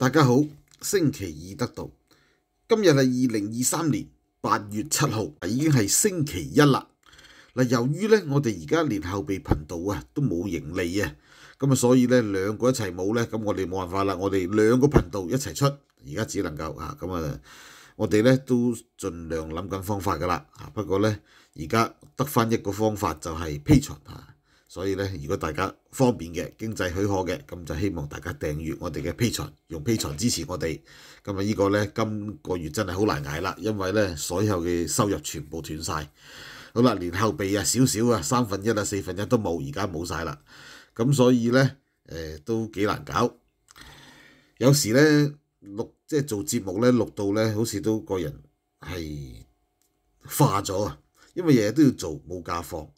大家好，星期二得到，今日系二零二三年八月七号，已经系星期一啦。嗱，由于咧我哋而家连后备频道啊都冇盈利啊，咁啊所以咧两个一齐冇咧，咁我哋冇办法啦，我哋两个频道一齐出，而家只能够啊咁啊，我哋咧都尽量谂紧方法噶啦，不过咧而家得翻一个方法就系披财。所以咧，如果大家方便嘅、經濟許可嘅，咁就希望大家訂閱我哋嘅 P 場，用 P 場支持我哋。咁啊，依個咧今個月真係好難捱啦，因為咧所有嘅收入全部斷曬。好啦，連後備啊少少啊，三分一啊四分一都冇，而家冇曬啦。咁所以咧，誒都幾難搞。有時咧錄即係做節目咧錄到咧，好似都個人係化咗啊，因為日日都要做冇假放。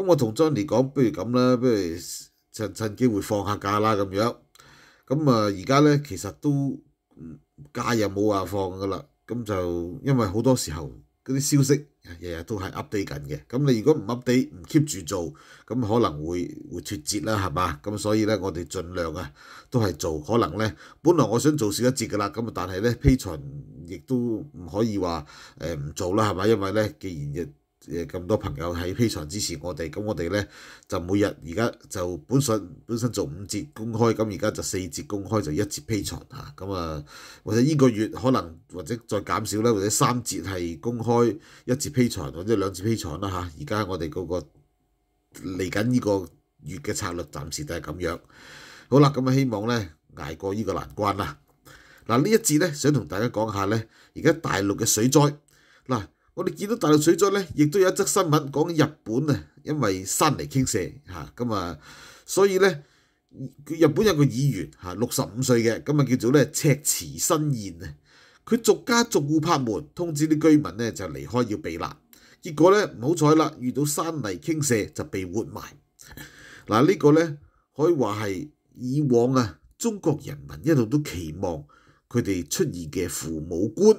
咁我同 Johnny 講，不如咁啦，不如趁趁機會放下假啦咁樣。咁啊，而家咧其實都假又冇話放㗎啦。咁就因為好多時候嗰啲消息日日都係 update 緊嘅。咁你如果唔 update 唔 keep 住做，咁可能會會脱節啦，係嘛？咁所以咧，我哋盡量啊都係做。可能咧，本來我想做少一節㗎啦。咁啊，但係咧，批財亦都唔可以話誒唔做啦，係嘛？因為咧，既然亦誒咁多朋友喺披床支持我哋，咁我哋咧就每日而家就本身本身做五節公開，咁而家就四節公開，就一節披床。嚇，咁啊或者呢個月可能或者再減少呢，或者三節係公開一節披床，或者兩節披床啦嚇，而家我哋嗰個嚟緊呢個月嘅策略暫時都係咁樣。好啦，咁啊希望咧捱過呢個難關啦。嗱呢一節咧想同大家講下咧，而家大陸嘅水災嗱。我哋见到大陆水灾咧，亦都有一则新闻讲日本啊，因为山泥倾泻吓，咁啊，所以咧，日本有个议员吓六十五岁嘅，咁啊叫做咧赤池新彦啊，佢逐家逐户拍门通知啲居民咧就离开要避难，结果咧唔好彩啦，遇到山泥倾泻就被活埋。嗱呢个咧可以话系以往啊中国人民一路都期望佢哋出现嘅父母官。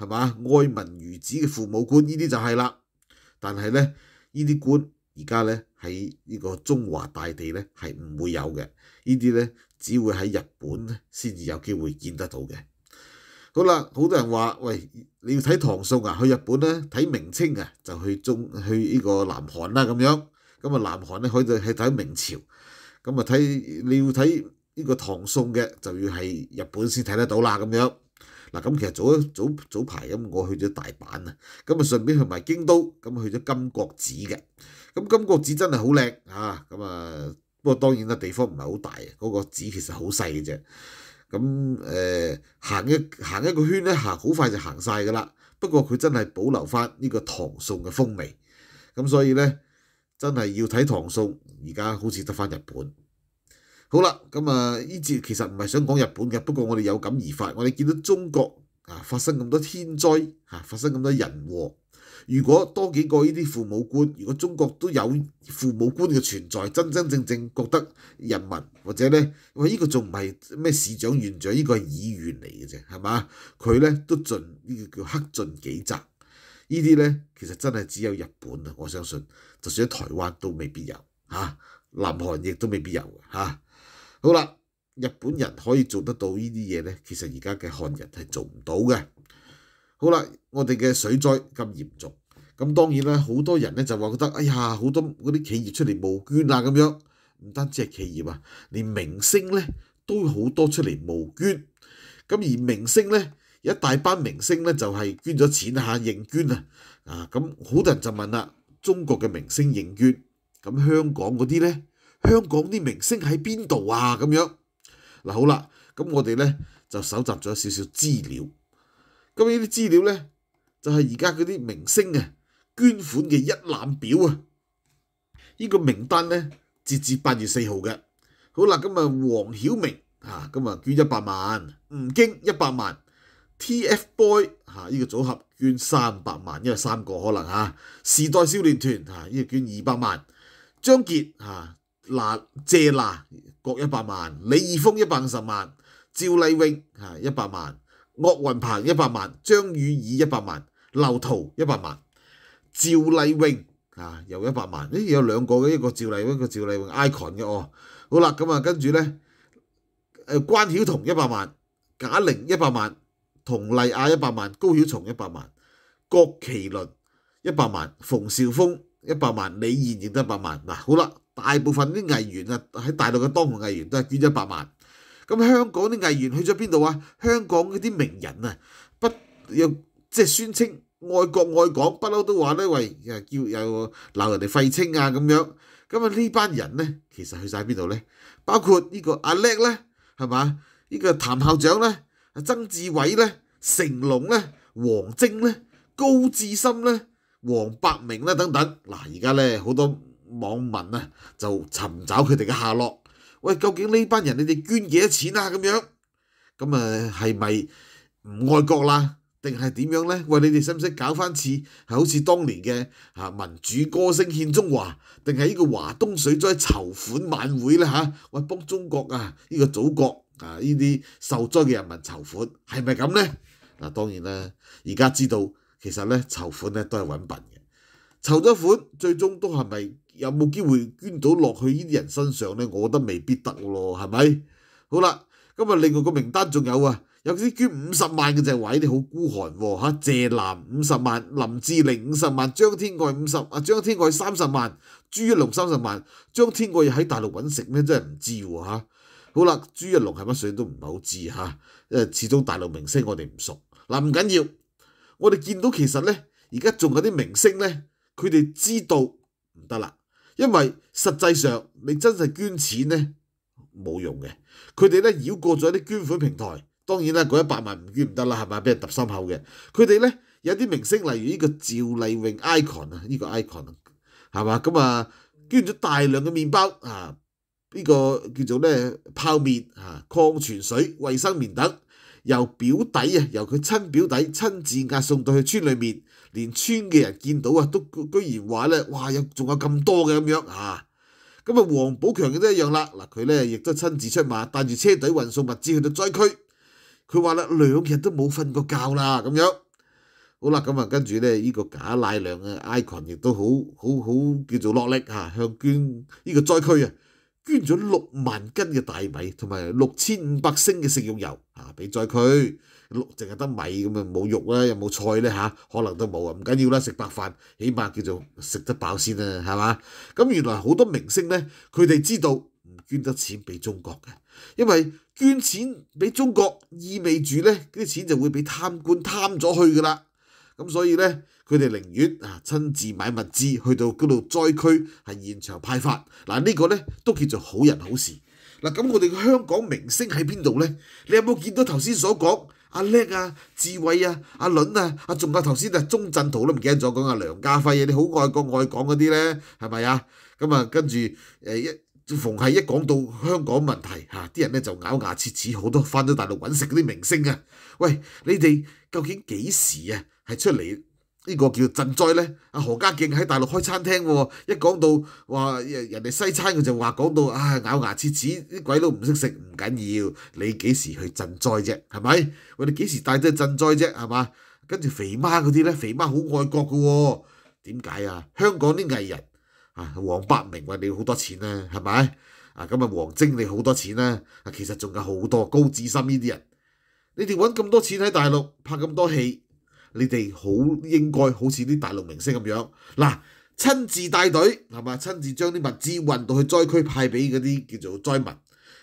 係嘛？愛民如子嘅父母官，呢啲就係啦。但係咧，呢啲官而家咧喺呢個中華大地咧係唔會有嘅。呢啲咧只會喺日本咧先至有機會見得到嘅。好啦，好多人話：喂，你要睇唐宋啊，去日本咧睇明清啊，就去中去呢個南韓啦咁樣。咁啊，南韓咧可以去睇明朝。咁啊，睇你要睇呢個唐宋嘅，就要係日本先睇得到啦咁樣。嗱咁其實早一早早排咁我去咗大阪啊，咁啊順便去埋京都，咁去咗金閣寺嘅。咁金閣寺真係好靚啊！咁啊不過當然啦，地方唔係好大，嗰個寺其實好細嘅啫。咁誒行一行一個圈咧，行好快就行曬㗎啦。不過佢真係保留翻呢個唐宋嘅風味。咁所以咧，真係要睇唐宋，而家好似得翻日本。好啦，咁啊，呢節其實唔係想講日本嘅，不過我哋有感而發，我哋見到中國啊發生咁多天災，啊發生咁多人禍。如果多幾個呢啲父母官，如果中國都有父母官嘅存在，真真正正覺得人民或者咧，喂呢個仲唔係咩市長縣長，呢個係議員嚟嘅啫，係嘛？佢咧都盡呢個叫克盡己責。呢啲咧其實真係只有日本啊，我相信，就算喺台灣都未必有，嚇，南韓亦都未必有，嚇。好啦，日本人可以做得到呢啲嘢咧，其實而家嘅漢人係做唔到嘅。好啦，我哋嘅水災咁嚴重，咁當然啦，好多人咧就話覺得，哎呀，好多嗰啲企業出嚟募捐啊，咁樣唔單止係企業啊，連明星咧都好多出嚟募捐。咁而明星咧，一大班明星咧就係捐咗錢嚇認捐啊啊！咁好多人就問啦，中國嘅明星認捐，咁香港嗰啲咧？香港啲明星喺邊度啊？咁樣嗱，好啦，咁我哋咧就搜集咗少少資料。咁呢啲資料咧就係而家嗰啲明星啊捐款嘅一覽表啊。呢個名單咧截至八月四號嘅。好啦，咁啊黃曉明嚇，咁啊捐一百萬，吳京一百萬，T.F. Boy 嚇呢個組合捐三百万，因為三個可能嚇時代少年團嚇呢個捐二百万，張傑嚇。嗱，借娜各一百萬，李易峰一百五十萬，趙麗穎吓一百萬，岳雲鹏一百萬，張雨綺一百萬，劉涛一百萬，趙麗穎嚇又一百萬，诶有兩個嘅，一個趙麗穎，一個趙麗穎 icon 嘅哦。好啦，咁啊跟住咧，诶關曉彤一百萬，贾玲一百萬，佟麗亞一百萬，高曉松一百萬，郭麒麟一百萬，馮紹峰一百萬，李現亦都一百萬。嗱，好啦。大部分啲藝員啊，喺大陸嘅當紅藝員都係捐一百萬。咁香港啲藝員去咗邊度啊？香港嗰啲名人啊，不又即係宣稱愛國愛港，不嬲都話咧，喂，叫又鬧人哋廢青啊咁樣。咁啊呢班人咧，其實去曬邊度咧？包括呢個阿叻咧，係嘛？呢個譚校長咧，阿曾志偉咧，成龍咧，王晶咧，高志森咧，黃百鸣咧等等。嗱，而家咧好多。網民啊，就尋找佢哋嘅下落。喂，究竟呢班人你哋捐幾多錢啊？咁樣咁啊，係咪唔愛國啦？定係點樣咧？喂，你哋使唔使搞翻次係好似當年嘅啊民主歌聲獻中華，定係呢個華東水災籌款晚會咧？嚇，喂，幫中國啊，呢個祖國啊，呢啲受災嘅人民籌款係咪咁咧？嗱，當然啦，而家知道其實咧籌款咧都係揾笨嘅，籌咗款最終都係咪？有冇机会捐到落去呢啲人身上咧？我觉得未必得咯，系咪？好啦，咁啊，另外个名单仲有啊，有啲捐五十万嘅只位啲好孤寒吓。谢南五十万，林志玲五十万，张天爱五十，啊，张天爱三十万，朱一龙三十万。张天爱要喺大陆揾食咩？真系唔知吓。好啦，朱一龙系乜水都唔系好知吓，因为始终大陆明星我哋唔熟。嗱唔紧要，我哋见到其实咧，而家仲有啲明星咧，佢哋知道唔得啦。因為實際上你真係捐錢咧冇用嘅，佢哋咧繞過咗啲捐款平台。當然啦，嗰一百萬唔捐唔得啦，係咪？俾人揼心口嘅。佢哋咧有啲明星，例如呢個趙麗穎 icon 啊，呢個 icon 係嘛？咁啊捐咗大量嘅麵包啊，呢個叫做咧泡麵啊、礦泉水、衛生棉等，由表弟啊，由佢親表弟親自押送到去村裏面。连村嘅人見到啊，都居然話咧，哇有仲有咁多嘅咁樣啊！咁啊，黃寶強亦都一樣啦。嗱，佢咧亦都親自出馬，帶住車隊運送物資去到災區。佢話啦，兩日都冇瞓過覺啦咁樣。好啦，咁啊，跟住咧，依個假奶娘嘅哀 n 亦都好好好叫做落力啊，向捐依個災區啊！捐咗六萬斤嘅大米同埋六千五百升嘅食用油啊，俾在佢，六淨系得米咁啊，冇肉啦，有冇菜咧吓？可能都冇啊，唔緊要啦，食白飯，起碼叫做食得飽先啊，係嘛？咁原來好多明星咧，佢哋知道唔捐得錢俾中國嘅，因為捐錢俾中國意味住咧，啲錢就會俾貪官貪咗去噶啦，咁所以咧。佢哋寧願啊，親自買物資去到嗰度災區，係現場派發嗱。呢個咧都叫做好人好事嗱。咁我哋香港明星喺邊度咧？你有冇見到頭先所講阿叻啊、智慧啊、阿倫啊、阿仲啊頭先啊，鐘鎮塗都唔記得咗講阿梁家輝啊？你好愛國愛港嗰啲咧，係咪啊？咁啊，跟住誒一逢係一講到香港問題嚇，啲人咧就咬牙切齒，好多翻咗大陸揾食嗰啲明星啊。喂，你哋究竟幾時啊係出嚟？呢個叫振災咧，阿何家勁喺大陸開餐廳喎，一講到話人哋西餐，佢就話講到啊咬牙切齒，啲鬼都唔識食唔緊要，你幾時去振災啫？係咪？我哋幾時帶咗振災啫？係嘛？跟住肥媽嗰啲咧，肥媽好愛國嘅喎，點解啊？香港啲藝人啊，黃百鳴喂你好多錢啦，係咪？啊咁啊，王晶你好多錢啦，啊其實仲有好多高志深呢啲人，你哋揾咁多錢喺大陸拍咁多戲。你哋好應該好似啲大陸明星咁樣，嗱，親自帶隊係嘛，親自將啲物資運到去災區派俾嗰啲叫做災民，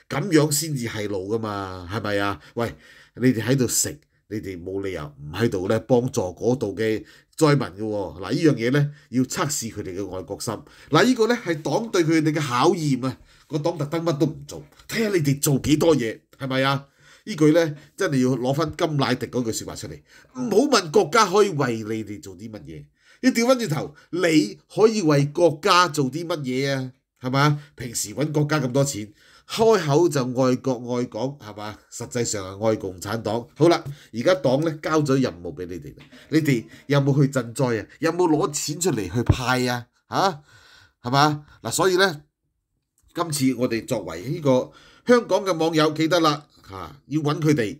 咁樣先至係路噶嘛，係咪啊？喂，你哋喺度食，你哋冇理由唔喺度咧幫助嗰度嘅災民嘅喎，嗱依樣嘢咧要測試佢哋嘅愛國心，嗱依個咧係黨對佢哋嘅考驗啊，個黨特登乜都唔做，睇下你哋做幾多嘢，係咪啊？呢句咧真係要攞翻金乃迪嗰句説話出嚟，唔好問國家可以為你哋做啲乜嘢，要調翻轉頭，你可以為國家做啲乜嘢啊？係嘛？平時揾國家咁多錢，開口就愛國愛港係嘛？實際上係愛共產黨。好啦，而家黨咧交咗任務俾你哋，你哋有冇去振災啊？有冇攞錢出嚟去派啊？嚇係嘛？嗱，所以咧。今次我哋作為呢個香港嘅網友，記得啦嚇，要揾佢哋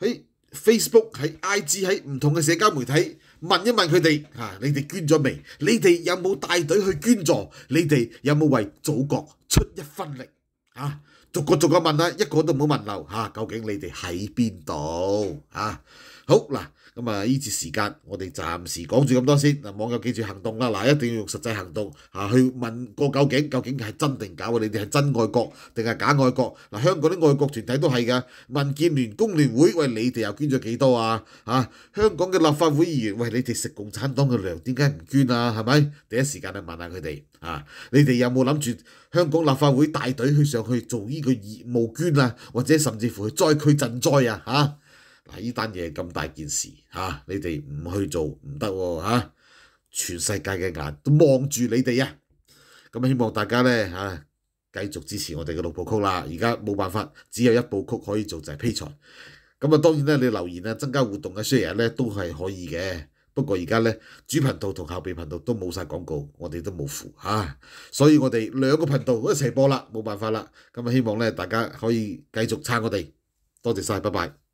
喺 Facebook、喺 IG、喺唔同嘅社交媒體問一問佢哋嚇，你哋捐咗未？你哋有冇帶隊去捐助？你哋有冇為祖國出一分力啊？逐個逐個問啦，一個都唔好問漏嚇。究竟你哋喺邊度？嚇，好嗱，咁啊呢節時間我哋暫時講住咁多先。嗱，網友記住行動啦，嗱一定要用實際行動嚇去問個究竟，究竟係真定假你哋係真愛國定係假愛國？嗱，香港啲愛國團體都係噶，民建聯、工聯會，喂你哋又捐咗幾多啊？嚇，香港嘅立法會議員，喂你哋食共產黨嘅糧，點解唔捐啊？係咪？第一時間去問下佢哋。啊，你哋有冇諗住香港立法會大隊去上去做呢？呢个业务捐啊，或者甚至乎去灾区赈灾啊，吓嗱，呢单嘢咁大件事吓，你哋唔去做唔得喎，吓全世界嘅眼都望住你哋啊！咁希望大家咧吓继续支持我哋嘅六部曲啦，而家冇办法，只有一部曲可以做就系披财，咁啊，当然咧你留言啊增加活动嘅，r 然咧都系可以嘅。不過而家咧，主頻道同後備頻道都冇曬廣告，我哋都冇付嚇，所以我哋兩個頻道一齊播啦，冇辦法啦。咁啊，希望咧大家可以繼續撐我哋，多謝曬，拜拜。